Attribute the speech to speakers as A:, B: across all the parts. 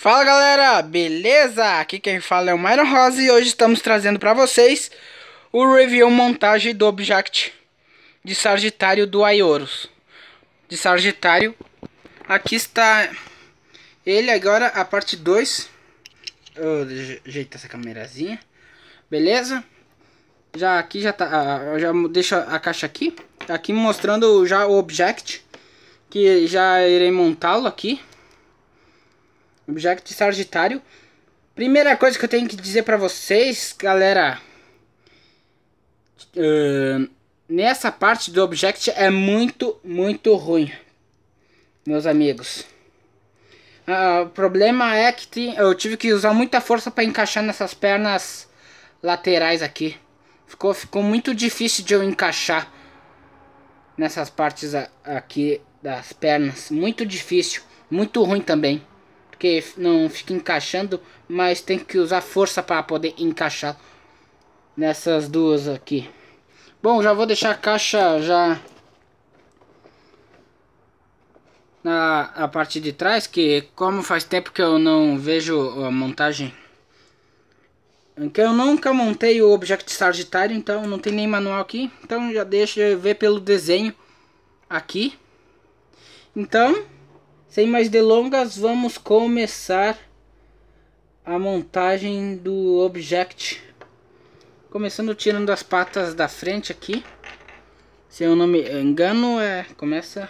A: Fala galera, beleza? Aqui quem fala é o Myron Rosa e hoje estamos trazendo para vocês o review montagem do Object de Sagitário do Aioros. De Sagitário, aqui está ele agora, a parte 2. Ajeita essa camerazinha, beleza? Já aqui já tá, já deixa a caixa aqui, aqui mostrando já o Object que já irei montá-lo aqui Objeto Sagitário. Primeira coisa que eu tenho que dizer para vocês, galera. Uh, nessa parte do Object é muito, muito ruim. Meus amigos. Uh, o problema é que tem, eu tive que usar muita força para encaixar nessas pernas laterais aqui. Ficou, ficou muito difícil de eu encaixar nessas partes aqui das pernas. Muito difícil. Muito ruim também porque não fica encaixando, mas tem que usar força para poder encaixar nessas duas aqui. Bom, já vou deixar a caixa já na a parte de trás, que como faz tempo que eu não vejo a montagem, que eu nunca montei o Object Sagitário, então não tem nem manual aqui, então já deixa ver pelo desenho aqui. Então, sem mais delongas, vamos começar a montagem do Object. Começando tirando as patas da frente aqui. Se eu não me engano, é começa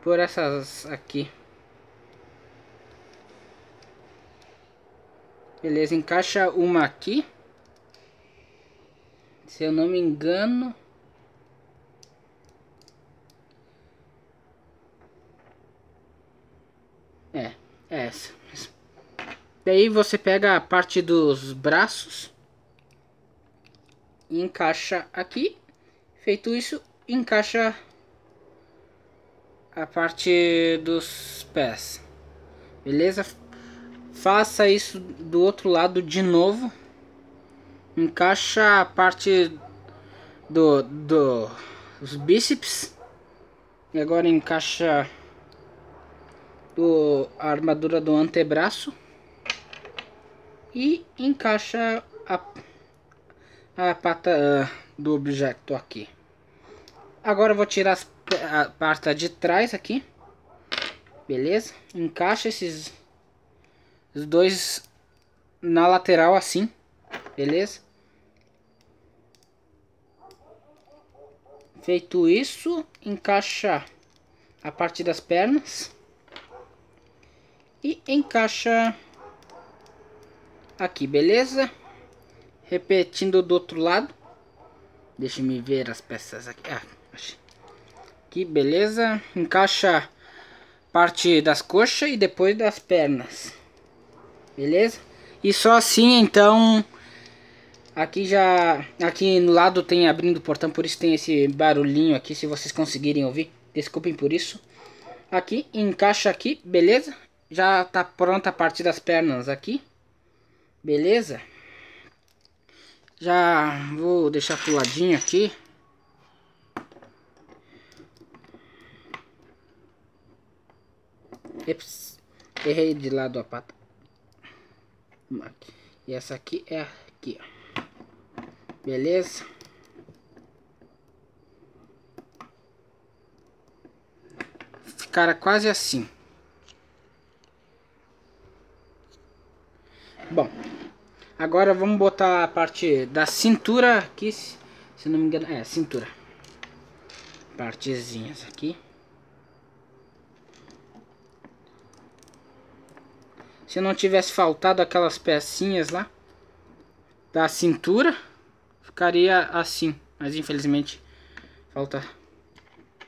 A: por essas aqui. Beleza, encaixa uma aqui. Se eu não me engano, Daí você pega a parte dos braços e encaixa aqui. Feito isso, encaixa a parte dos pés. Beleza? Faça isso do outro lado de novo. Encaixa a parte do, do os bíceps. E agora encaixa do, a armadura do antebraço e encaixa a, a pata uh, do objeto aqui. Agora eu vou tirar as, a parte de trás aqui. Beleza? Encaixa esses dois na lateral assim. Beleza? Feito isso, encaixa a parte das pernas. E encaixa aqui, beleza? Repetindo do outro lado. Deixa me ver as peças aqui. Ah, aqui, beleza? Encaixa parte das coxas e depois das pernas. Beleza? E só assim, então... Aqui já... Aqui no lado tem abrindo o portão, por isso tem esse barulhinho aqui, se vocês conseguirem ouvir. Desculpem por isso. Aqui, encaixa aqui, beleza? Já tá pronta a parte das pernas aqui. Beleza? Já vou deixar pro ladinho aqui. Eps, errei de lado a pata. E essa aqui é aqui, ó. Beleza? Cara, quase assim. Bom, agora vamos botar a parte da cintura aqui, se não me engano, é, cintura. Partezinhas aqui. Se não tivesse faltado aquelas pecinhas lá da cintura, ficaria assim. Mas infelizmente falta.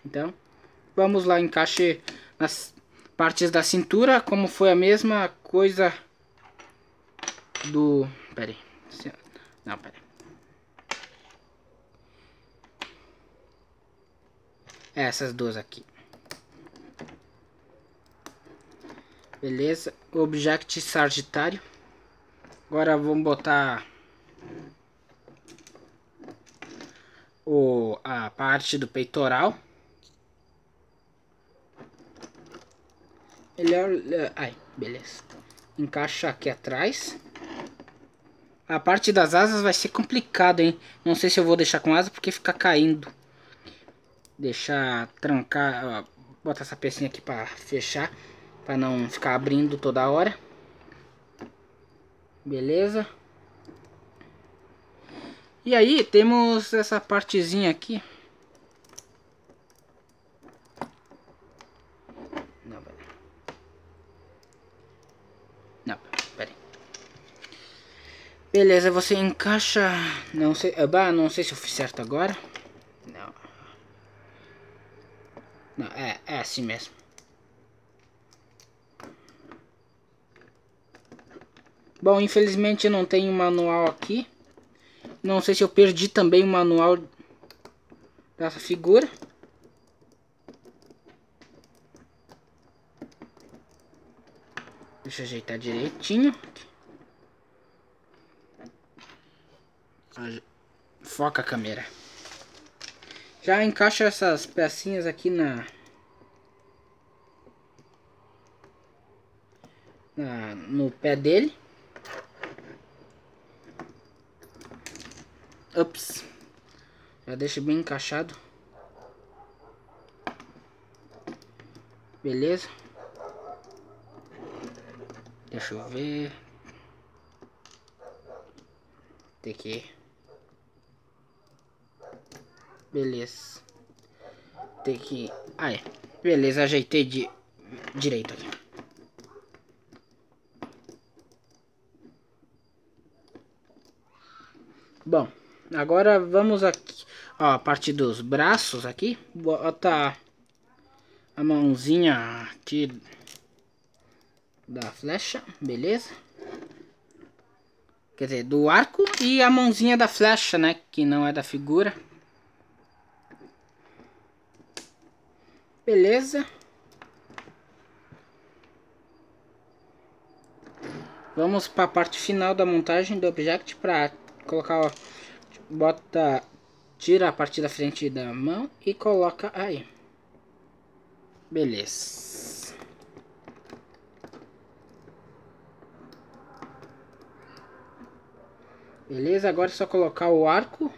A: Então, vamos lá, encaixe nas partes da cintura, como foi a mesma coisa do... Pera aí. Não, pera aí. É, essas duas aqui. Beleza. Object Sagitário. Agora vamos botar... O, a parte do peitoral. Melhor... Eh, ai, beleza. Encaixa aqui atrás. A parte das asas vai ser complicado, hein? Não sei se eu vou deixar com asa porque fica caindo. Deixar trancar, botar bota essa pecinha aqui para fechar, para não ficar abrindo toda hora. Beleza? E aí temos essa partezinha aqui. Beleza, você encaixa... Não sei... Bah, não sei se eu fiz certo agora. Não. Não, é, é assim mesmo. Bom, infelizmente eu não tenho manual aqui. Não sei se eu perdi também o manual dessa figura. Deixa eu ajeitar direitinho. Aqui. Foca a câmera. Já encaixa essas pecinhas aqui na... na no pé dele. Ups. Já deixa bem encaixado. Beleza. Deixa eu ver. Tem que Beleza. Tem que... Ah, é. Beleza, ajeitei de direito aqui. Bom, agora vamos aqui, ó, a parte dos braços aqui, bota a mãozinha aqui da flecha, beleza? Quer dizer, do arco e a mãozinha da flecha, né, que não é da figura. Beleza. Vamos para a parte final da montagem do Object para colocar, ó, bota, tira a parte da frente da mão e coloca aí. Beleza. Beleza, agora é só colocar o arco.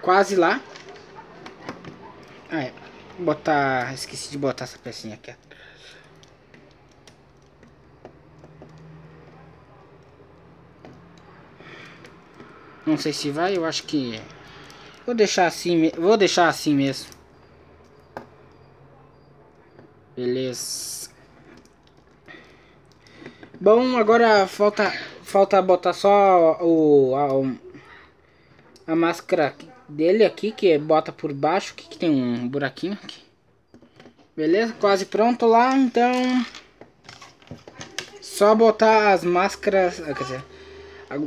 A: quase lá. Ah, é. Vou botar... Esqueci de botar essa pecinha aqui. Não sei se vai, eu acho que... Vou deixar assim, vou deixar assim mesmo. Beleza. Bom, agora falta, falta botar só o, a, a máscara aqui dele aqui, que bota por baixo, que, que tem um buraquinho aqui. Beleza? Quase pronto lá, então... Só botar as máscaras... Ah, quer dizer,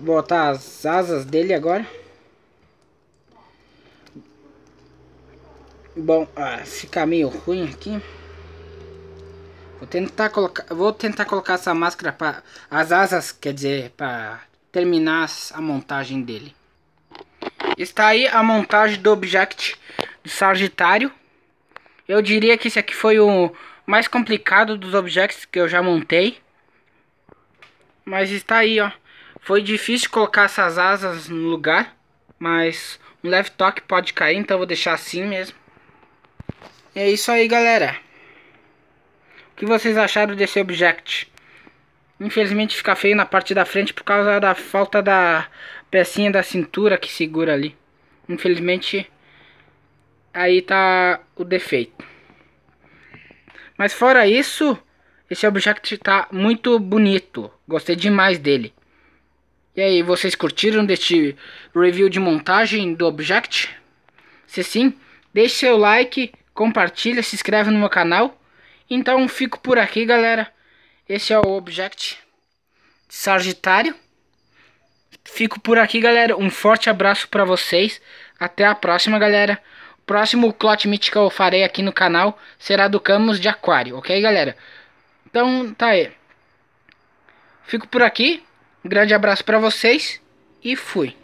A: botar as asas dele agora. Bom, ah, fica meio ruim aqui. Vou tentar colocar, vou tentar colocar essa máscara para as asas, quer dizer, para terminar a montagem dele. Está aí a montagem do Object do Sagitário. Eu diria que esse aqui foi o mais complicado dos Objects que eu já montei. Mas está aí, ó. Foi difícil colocar essas asas no lugar, mas um leve toque pode cair, então vou deixar assim mesmo. E é isso aí, galera. O que vocês acharam desse Object? Infelizmente fica feio na parte da frente por causa da falta da pecinha da cintura que segura ali. Infelizmente aí tá o defeito. Mas fora isso, esse objeto tá muito bonito. Gostei demais dele. E aí, vocês curtiram deste review de montagem do Object? Se sim, deixe seu like, compartilha, se inscreve no meu canal. Então fico por aqui, galera. Esse é o Object Sagitário. Fico por aqui, galera. Um forte abraço para vocês. Até a próxima, galera. O próximo clote mítico que eu farei aqui no canal será do Camus de Aquário, ok, galera? Então, tá aí. Fico por aqui. Um grande abraço para vocês e fui.